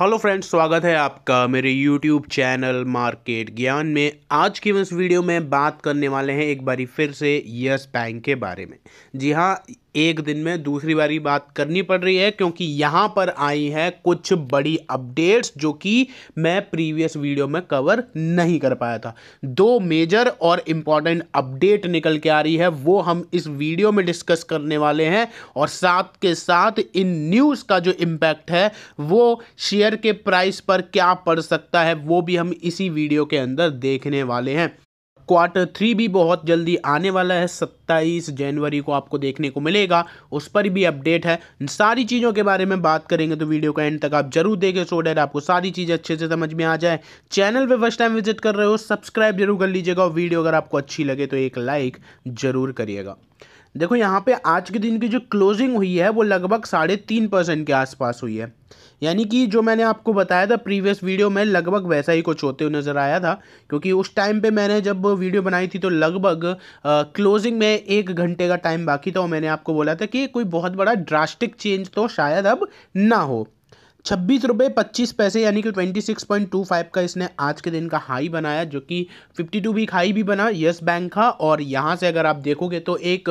hello friends स्वागत है आपका मेरे यूट्यूब चैनल मार्केट ज्ञान में आज की इस वीडियो में बात करने वाले हैं एक बारी फिर से यस बैंक के बारे में जी हाँ एक दिन में दूसरी बारी बात करनी पड़ रही है क्योंकि यहाँ पर आई है कुछ बड़ी अपडेट्स जो कि मैं प्रीवियस वीडियो में कवर नहीं कर पाया था दो मेजर और इम्पॉर्टेंट अपडेट निकल के आ रही है वो हम इस वीडियो में डिस्कस करने वाले हैं और साथ के साथ इन न्यूज़ का जो इम्पैक्ट है वो शेयर के प्राइस पर क्या पड़ सकता है वो भी हम इसी वीडियो के अंदर देखने वाले हैं क्वार्टर थ्री भी बहुत जल्दी आने वाला है सत्ताईस जनवरी को आपको देखने को मिलेगा उस पर भी अपडेट है सारी चीज़ों के बारे में बात करेंगे तो वीडियो का एंड तक आप जरूर देखें सो डेट आपको सारी चीज़ें अच्छे से समझ में आ जाए चैनल पर फर्स्ट टाइम विजिट कर रहे हो सब्सक्राइब जरूर कर लीजिएगा और वीडियो अगर आपको अच्छी लगे तो एक लाइक ज़रूर करिएगा देखो यहाँ पे आज के दिन की जो क्लोजिंग हुई है वो लगभग साढ़े तीन परसेंट के आसपास हुई है यानी कि जो मैंने आपको बताया था प्रीवियस वीडियो में लगभग वैसा ही कुछ होते हुए नज़र आया था क्योंकि उस टाइम पे मैंने जब वीडियो बनाई थी तो लगभग क्लोजिंग में एक घंटे का टाइम बाकी था और मैंने आपको बोला था कि कोई बहुत बड़ा ड्रास्टिक चेंज तो शायद अब ना हो छब्बीस रुपये पच्चीस पैसे यानी कि twenty six point two five का इसने आज के दिन का हाई बनाया जो कि फिफ्टी टू वीक हाई भी बना येस बैंक का और यहाँ से अगर आप देखोगे तो एक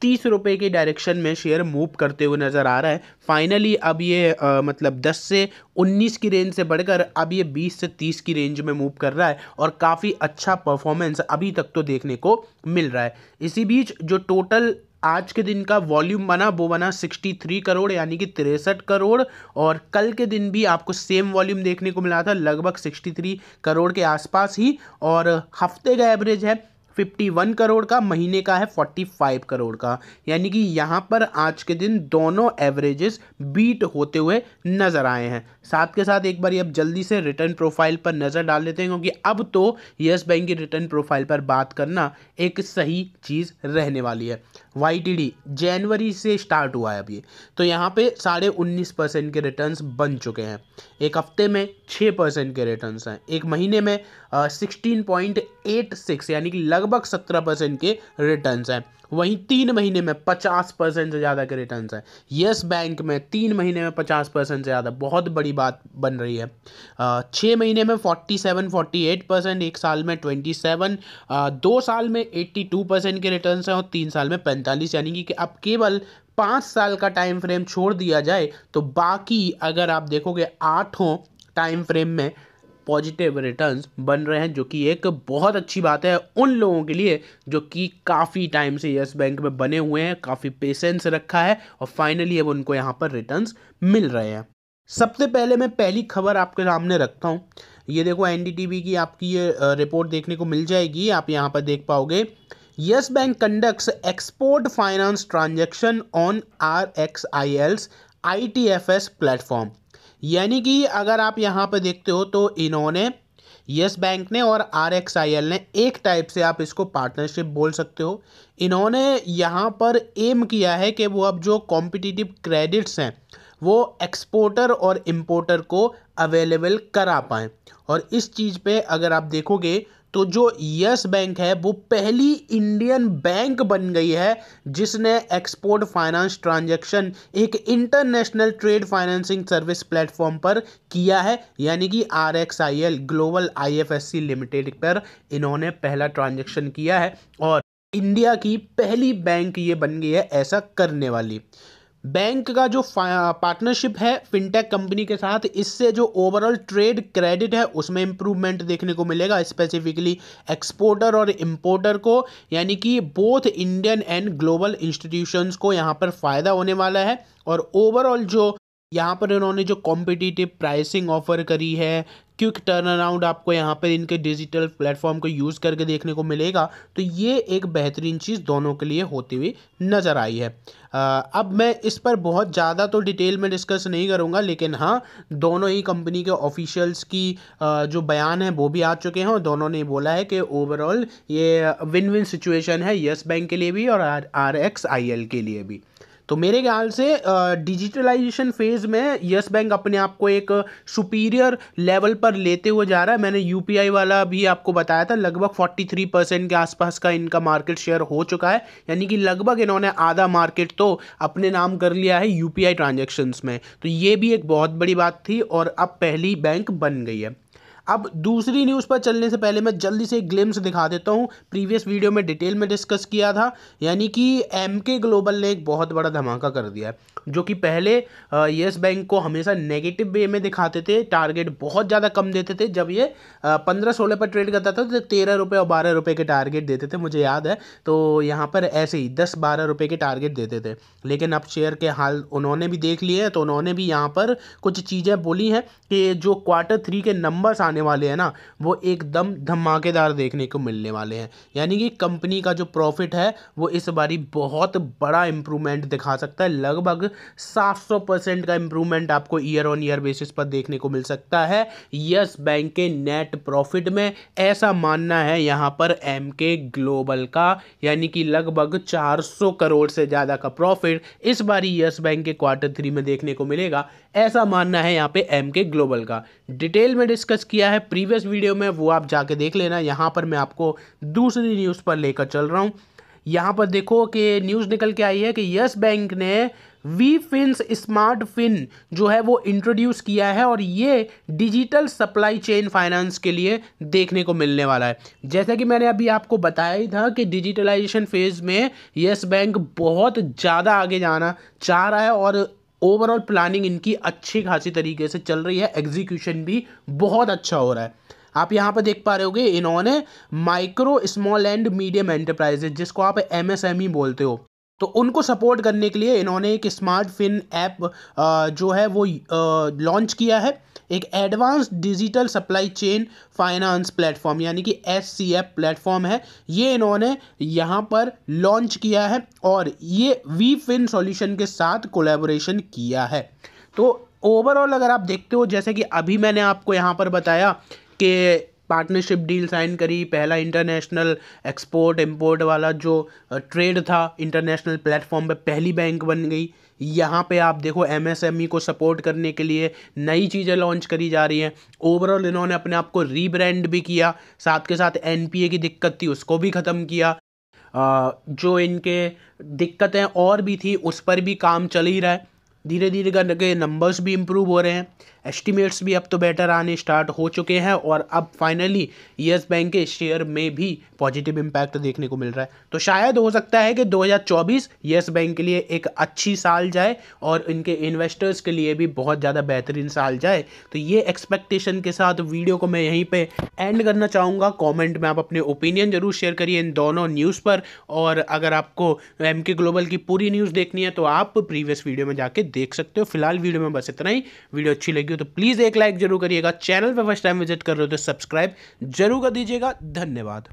तीस रुपये के डायरेक्शन में शेयर मूव करते हुए नज़र आ रहा है फाइनली अब ये आ, मतलब दस से उन्नीस की रेंज से बढ़कर अब ये बीस से तीस की रेंज में मूव कर रहा है और काफ़ी अच्छा परफॉर्मेंस अभी तक तो देखने को मिल रहा है इसी बीच जो टोटल आज के दिन का वॉल्यूम बना वो बना 63 करोड़ यानी कि तिरसठ करोड़ और कल के दिन भी आपको सेम वॉल्यूम देखने को मिला था लगभग 63 करोड़ के आसपास ही और हफ्ते का एवरेज है 51 करोड़ का महीने का है 45 करोड़ का यानी कि यहाँ पर आज के दिन दोनों एवरेजेस बीट होते हुए नज़र आए हैं साथ के साथ एक बार अब जल्दी से रिटर्न प्रोफाइल पर नज़र डाल लेते हैं क्योंकि अब तो यस बैंक की रिटर्न प्रोफाइल पर बात करना एक सही चीज़ रहने वाली है वाई जनवरी से स्टार्ट हुआ है अब ये तो यहाँ पे साढ़े उन्नीस परसेंट के रिटर्न बन चुके हैं एक हफ्ते में छः परसेंट के रिटर्न हैं एक महीने में सिक्सटीन पॉइंट एट सिक्स यानी कि लगभग लगभग सत्रह परसेंट के रिटर्न हैं वहीं तीन महीने में पचास परसेंट से ज़्यादा के रिटर्न हैं येस बैंक में तीन महीने में पचास परसेंट से ज़्यादा बहुत बड़ी बात बन रही है छः महीने में forty seven forty eight percent एक साल में ट्वेंटी सेवन दो साल में एट्टी टू परसेंट के रिटर्न हैं और तीन साल में पैंतालीस यानी कि, कि अब केवल पाँच साल का टाइम फ्रेम छोड़ दिया जाए तो बाकी अगर आप देखोगे आठों टाइम फ्रेम में पॉजिटिव रिटर्न्स बन रहे हैं जो कि एक बहुत अच्छी बात है उन लोगों के लिए जो कि काफ़ी टाइम से यस बैंक में बने हुए हैं काफ़ी पेशेंस रखा है और फाइनली अब उनको यहाँ पर रिटर्न्स मिल रहे हैं सबसे पहले मैं पहली खबर आपके सामने रखता हूँ ये देखो एन की आपकी ये रिपोर्ट देखने को मिल जाएगी आप यहाँ पर देख पाओगे Yes Bank conducts export finance transaction on R X I L's I T F S platform यानी कि अगर आप यहाँ पर देखते हो तो इन्होंने यस बैंक ने और आर एक्स आई एल ने एक टाइप से आप इसको पार्टनरशिप बोल सकते हो इन्होंने यहाँ पर एम किया है कि वो अब जो कॉम्पिटिटिव क्रेडिट्स हैं वो एक्सपोर्टर और इम्पोर्टर को अवेलेबल करा पाए और इस चीज़ पे अगर आप देखोगे तो जो यस बैंक है वो पहली इंडियन बैंक बन गई है जिसने एक्सपोर्ट फाइनेंस ट्रांजैक्शन एक international trade financing service platform पर किया है यानी कि R X I L global I F S C limited पर इन्होंने पहला ट्रांजैक्शन किया है और इंडिया की पहली बैंक ये बन गई है ऐसा करने वाली बैंक का जो पार्टनरशिप है फिनटेक कंपनी के साथ इससे जो ओवरऑल ट्रेड क्रेडिट है उसमें इंप्रूवमेंट देखने को मिलेगा स्पेसिफिकली एक्सपोर्टर और इंपोर्टर को यानी कि both Indian and global institutions को यहाँ पर फ़ायदा होने वाला है और ओवरऑल जो यहाँ पर इन्होंने जो कॉम्पिटिटिव प्राइसिंग ऑफर करी है क्विक टर्न अराउंड आपको यहाँ पर इनके डिजिटल प्लेटफॉर्म को यूज़ करके देखने को मिलेगा तो ये एक बेहतरीन चीज़ दोनों के लिए होती हुई नज़र आई है आ, अब मैं इस पर बहुत ज़्यादा तो डिटेल में डिस्कस नहीं करूँगा लेकिन हाँ दोनों ही कंपनी के ऑफिशियल्स की आ, जो बयान है वो भी आ चुके हैं और दोनों ने बोला है कि ओवरऑल ये विन विन सिचुएशन है येस बैंक के लिए भी और R R X I L के लिए भी तो मेरे ख्याल से डिजिटलाइजेशन फेज़ में यस बैंक अपने आप को एक सुपीरियर लेवल पर लेते हुए जा रहा है मैंने यू वाला भी आपको बताया था लगभग 43 परसेंट के आसपास का इनका मार्केट शेयर हो चुका है यानी कि लगभग इन्होंने आधा मार्केट तो अपने नाम कर लिया है यू पी ट्रांजेक्शन्स में तो ये भी एक बहुत बड़ी बात थी और अब पहली बैंक बन गई है अब दूसरी न्यूज़ पर चलने से पहले मैं जल्दी से एक ग्लिम्स दिखा देता हूँ प्रीवियस वीडियो में डिटेल में डिस्कस किया था यानी कि एम के ग्लोबल ने एक बहुत बड़ा धमाका कर दिया है जो कि पहले येस बैंक को हमेशा नेगेटिव वे में दिखाते थे टारगेट बहुत ज़्यादा कम देते थे जब ये पंद्रह सोलह पर ट्रेड करता था तो तेरह रुपये और बारह रुपये के टारगेट देते थे मुझे याद है तो यहाँ पर ऐसे ही दस बारह रुपये के टारगेट देते थे लेकिन अब शेयर के हाल उन्होंने भी देख लिए हैं तो उन्होंने भी यहाँ पर कुछ चीज़ें बोली हैं कि जो क्वार्टर थ्री के नंबर्स आने वाले हैं ना वो एकदम धमाकेदार देखने को मिलने वाले हैं यानी कि कंपनी का जो प्रॉफिट है वो इस बारी बहुत बड़ा इम्प्रूवमेंट दिखा सकता है लगभग 700 परसेंट का इंप्रूवमेंट आपको ईयर ऑन ईयर बेसिस पर देखने को मिल सकता है यस बैंक के नेट प्रॉफिट में ऐसा मानना है यहाँ पर एम के ग्लोबल का यानी कि लगभग 400 करोड़ से ज़्यादा का प्रॉफिट इस बार यस बैंक के क्वार्टर थ्री में देखने को मिलेगा ऐसा मानना है यहाँ पे एम के ग्लोबल का डिटेल में डिस्कस किया है प्रीवियस वीडियो में वो आप जाके देख लेना यहाँ पर मैं आपको दूसरी न्यूज़ पर लेकर चल रहा हूँ यहाँ पर देखो कि न्यूज़ निकल के आई है कि यस बैंक ने वी फिन स्मार्ट फिन जो है वो इंट्रोड्यूस किया है और ये डिजिटल सप्लाई चेन फाइनेंस के लिए देखने को मिलने वाला है जैसा कि मैंने अभी आपको बताया ही था कि डिजिटलाइजेशन फेज़ में येस बैंक बहुत ज़्यादा आगे जाना चाह रहा है और ओवरऑल प्लानिंग इनकी अच्छी खासी तरीके से चल रही है एग्जीक्यूशन भी बहुत अच्छा हो रहा है आप यहाँ पर देख पा रहे होंगे इन्होंने micro small and medium enterprises जिसको आप एमएसएमई e बोलते हो तो उनको सपोर्ट करने के लिए इन्होंने एक स्मार्ट फिन ऐप जो है वो लॉन्च किया है एक advance digital supply chain finance platform यानी कि एस सी एफ प्लेटफॉर्म है ये इन्होंने यहाँ पर लॉन्च किया है और ये वी फिन सोल्यूशन के साथ कोलेबोरेशन किया है तो ओवरऑल अगर आप देखते हो जैसे कि अभी मैंने आपको यहाँ पर बताया कि पार्टनरशिप डील साइन करी पहला इंटरनेशनल एक्सपोर्ट इम्पोर्ट वाला जो ट्रेड था इंटरनेशनल प्लेटफॉर्म पे पहली बैंक बन गई यहाँ पे आप देखो एमएसएमई e को सपोर्ट करने के लिए नई चीज़ें लॉन्च करी जा रही हैं ओवरऑल इन्होंने अपने आप को रीब्रांड भी किया साथ के साथ एनपीए की दिक्कत थी उसको भी ख़त्म किया जो इनके दिक्कतें और भी थी उस पर भी काम चल ही रहा है धीरे धीरे करके नंबर्स भी इम्प्रूव हो रहे हैं एस्टिमेट्स भी अब तो बेटर आने स्टार्ट हो चुके हैं और अब फाइनली यस बैंक के शेयर में भी पॉजिटिव इम्पैक्ट देखने को मिल रहा है तो शायद हो सकता है कि 2024 यस बैंक के लिए एक अच्छी साल जाए और इनके इन्वेस्टर्स के लिए भी बहुत ज़्यादा बेहतरीन साल जाए तो ये एक्सपेक्टेशन के साथ वीडियो को मैं यहीं पर एंड करना चाहूँगा कॉमेंट में आप अपने ओपिनियन जरूर शेयर करिए इन दोनों न्यूज़ पर और अगर आपको एम ग्लोबल की पूरी न्यूज़ देखनी है तो आप प्रीवियस वीडियो में जाके देख सकते हो फिलहाल वीडियो में बस इतना ही वीडियो अच्छी लगी लगी हो तो प्लीज़ एक लाइक जरूर करिएगा चैनल पर फर्स्ट टाइम विजिट कर रहे हो तो सब्सक्राइब जरूर कर दीजिएगा धन्यवाद